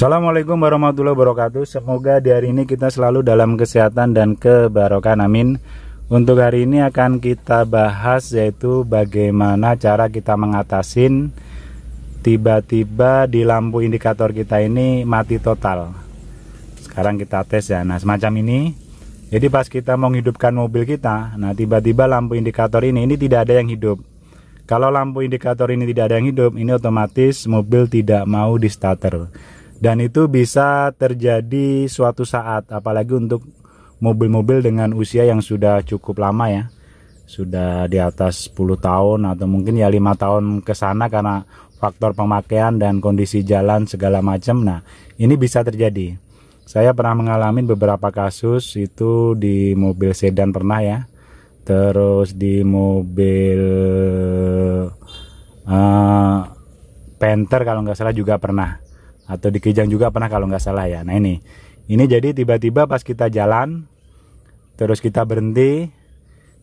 Assalamualaikum warahmatullahi wabarakatuh. Semoga di hari ini kita selalu dalam kesehatan dan kebarokan. Amin. Untuk hari ini akan kita bahas yaitu bagaimana cara kita mengatasin tiba-tiba di lampu indikator kita ini mati total. Sekarang kita tes ya. Nah, semacam ini. Jadi pas kita menghidupkan mobil kita, nah tiba-tiba lampu indikator ini ini tidak ada yang hidup. Kalau lampu indikator ini tidak ada yang hidup, ini otomatis mobil tidak mau di starter. Dan itu bisa terjadi suatu saat, apalagi untuk mobil-mobil dengan usia yang sudah cukup lama ya. Sudah di atas 10 tahun atau mungkin ya lima tahun ke sana karena faktor pemakaian dan kondisi jalan segala macam. Nah, ini bisa terjadi. Saya pernah mengalami beberapa kasus itu di mobil sedan pernah ya. Terus di mobil uh, Panther kalau nggak salah juga pernah atau di Kijang juga pernah kalau nggak salah ya nah ini ini jadi tiba-tiba pas kita jalan terus kita berhenti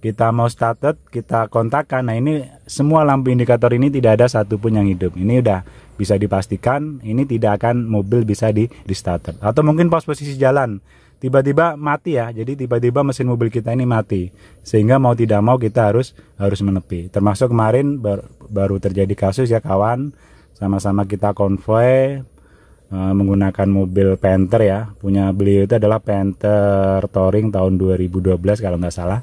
kita mau started kita kontakkan nah ini semua lampu indikator ini tidak ada satupun yang hidup ini udah bisa dipastikan ini tidak akan mobil bisa di di starter atau mungkin pas posisi jalan tiba-tiba mati ya jadi tiba-tiba mesin mobil kita ini mati sehingga mau tidak mau kita harus harus menepi termasuk kemarin bar, baru terjadi kasus ya kawan sama-sama kita konvoy Eh, menggunakan mobil Panther ya punya beliau itu adalah Panther Touring tahun 2012 kalau nggak salah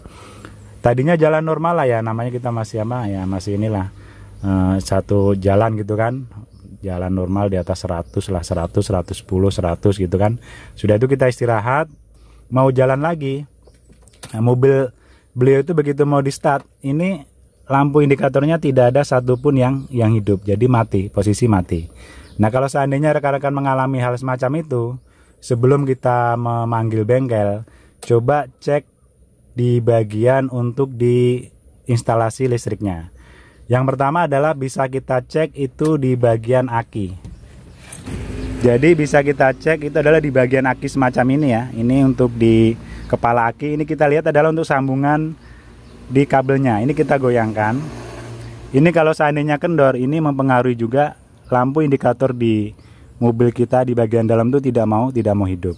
tadinya jalan normal lah ya namanya kita masih sama ya masih inilah uh, satu jalan gitu kan jalan normal di atas 100 lah 100 110 100 gitu kan sudah itu kita istirahat mau jalan lagi nah, mobil beliau itu begitu mau di start ini lampu indikatornya tidak ada satupun yang yang hidup jadi mati posisi mati Nah kalau seandainya rekan-rekan mengalami hal semacam itu, sebelum kita memanggil bengkel, coba cek di bagian untuk di instalasi listriknya. Yang pertama adalah bisa kita cek itu di bagian aki. Jadi bisa kita cek itu adalah di bagian aki semacam ini ya. Ini untuk di kepala aki ini kita lihat adalah untuk sambungan di kabelnya. Ini kita goyangkan. Ini kalau seandainya kendor ini mempengaruhi juga lampu indikator di mobil kita di bagian dalam itu tidak mau tidak mau hidup.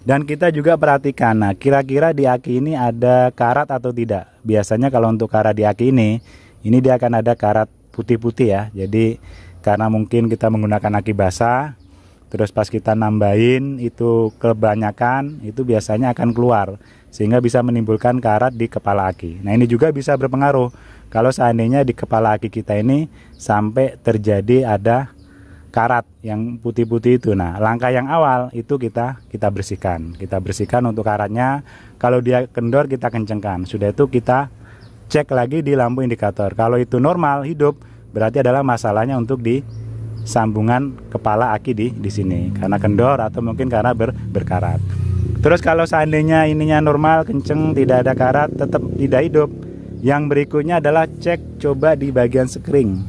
Dan kita juga perhatikan, nah kira-kira di aki ini ada karat atau tidak. Biasanya kalau untuk karat di aki ini, ini dia akan ada karat putih-putih ya. Jadi karena mungkin kita menggunakan aki basah, terus pas kita nambahin itu kebanyakan, itu biasanya akan keluar sehingga bisa menimbulkan karat di kepala aki. Nah, ini juga bisa berpengaruh kalau seandainya di kepala aki kita ini sampai terjadi ada karat yang putih-putih itu. Nah, langkah yang awal itu kita kita bersihkan. Kita bersihkan untuk karatnya. Kalau dia kendor kita kencengkan. Sudah itu kita cek lagi di lampu indikator. Kalau itu normal hidup, berarti adalah masalahnya untuk di sambungan kepala aki di di sini karena kendor atau mungkin karena ber, berkarat. Terus kalau seandainya ininya normal, kenceng, tidak ada karat, tetap tidak hidup. Yang berikutnya adalah cek coba di bagian sekring.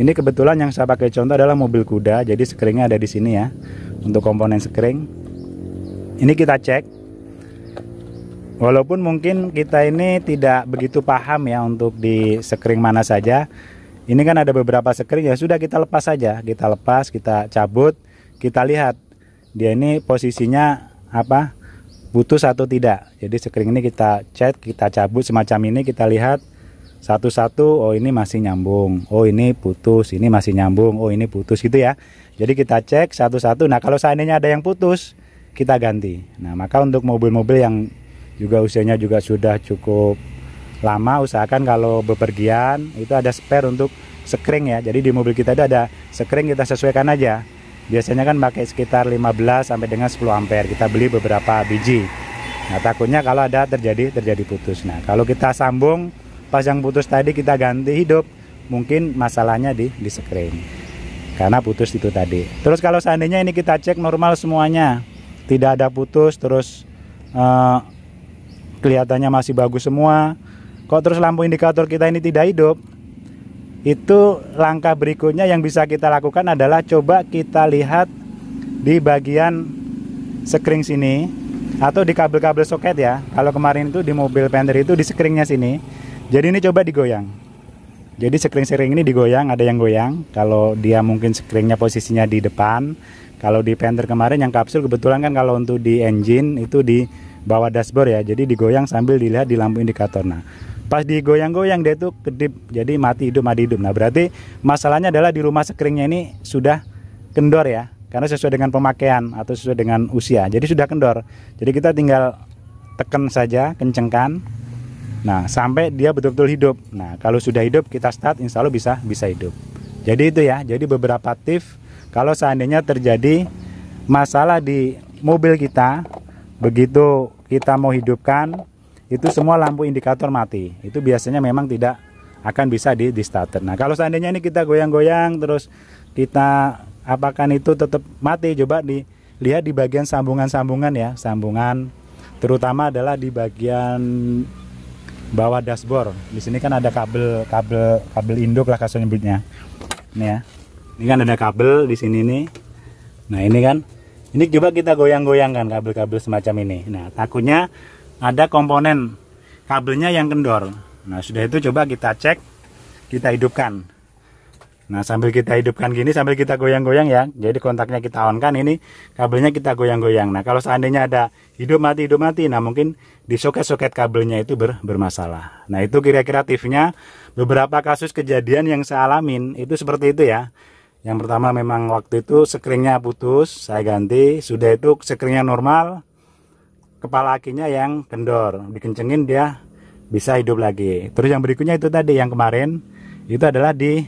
Ini kebetulan yang saya pakai contoh adalah mobil kuda, jadi sekringnya ada di sini ya. Untuk komponen sekring. Ini kita cek. Walaupun mungkin kita ini tidak begitu paham ya untuk di sekring mana saja. Ini kan ada beberapa sekring ya sudah kita lepas saja, kita lepas, kita cabut, kita lihat dia ini posisinya apa putus atau tidak. Jadi sekring ini kita cat, kita cabut semacam ini kita lihat satu-satu. Oh ini masih nyambung. Oh ini putus. Ini masih nyambung. Oh ini putus gitu ya. Jadi kita cek satu-satu. Nah kalau seandainya ada yang putus kita ganti. Nah maka untuk mobil-mobil yang juga usianya juga sudah cukup lama usahakan kalau bepergian itu ada spare untuk sekring ya. Jadi di mobil kita ada sekring kita sesuaikan aja biasanya kan pakai sekitar 15 sampai dengan 10 ampere kita beli beberapa biji nah takutnya kalau ada terjadi terjadi putus nah kalau kita sambung pas yang putus tadi kita ganti hidup mungkin masalahnya di di screen karena putus itu tadi terus kalau seandainya ini kita cek normal semuanya tidak ada putus terus eh, kelihatannya masih bagus semua kok terus lampu indikator kita ini tidak hidup itu langkah berikutnya yang bisa kita lakukan adalah coba kita lihat di bagian sekring sini atau di kabel-kabel soket ya kalau kemarin itu di mobil pender itu di sekringnya sini jadi ini coba digoyang jadi sekring-sekring ini digoyang ada yang goyang kalau dia mungkin sekringnya posisinya di depan kalau di pender kemarin yang kapsul kebetulan kan kalau untuk di engine itu di bawah dashboard ya jadi digoyang sambil dilihat di lampu indikator nah pas digoyang-goyang dia tuh kedip jadi mati hidup mati hidup nah berarti masalahnya adalah di rumah sekeringnya ini sudah kendor ya karena sesuai dengan pemakaian atau sesuai dengan usia jadi sudah kendor jadi kita tinggal tekan saja kencengkan nah sampai dia betul-betul hidup nah kalau sudah hidup kita start insya Allah bisa bisa hidup jadi itu ya jadi beberapa tips kalau seandainya terjadi masalah di mobil kita begitu kita mau hidupkan itu semua lampu indikator mati. Itu biasanya memang tidak akan bisa di, di starter. Nah, kalau seandainya ini kita goyang-goyang terus kita apakan itu tetap mati, coba dilihat di bagian sambungan-sambungan ya, sambungan terutama adalah di bagian bawah dashboard. Di sini kan ada kabel kabel kabel induk lah kasusnya nyebutnya. Ini ya. Ini kan ada kabel di sini nih. Nah, ini kan ini coba kita goyang-goyangkan kabel-kabel semacam ini. Nah, takutnya ada komponen kabelnya yang kendor nah sudah itu coba kita cek kita hidupkan nah sambil kita hidupkan gini sambil kita goyang-goyang ya jadi kontaknya kita on kan ini kabelnya kita goyang-goyang nah kalau seandainya ada hidup mati hidup mati nah mungkin di soket-soket kabelnya itu ber bermasalah nah itu kira-kira tipnya beberapa kasus kejadian yang saya alamin itu seperti itu ya yang pertama memang waktu itu sekringnya putus, saya ganti. Sudah itu sekringnya normal, kepala akinya yang kendor dikencengin dia bisa hidup lagi terus yang berikutnya itu tadi yang kemarin itu adalah di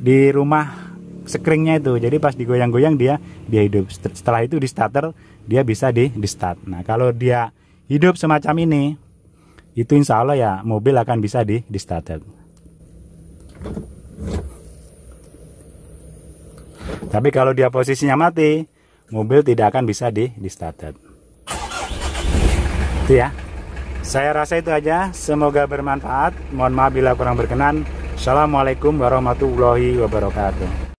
di rumah sekringnya itu jadi pas digoyang-goyang dia dia hidup setelah itu di starter dia bisa di di start nah kalau dia hidup semacam ini itu insya Allah ya mobil akan bisa di di starter tapi kalau dia posisinya mati mobil tidak akan bisa di di starter gitu ya saya rasa itu aja semoga bermanfaat mohon maaf bila kurang berkenan Assalamualaikum warahmatullahi wabarakatuh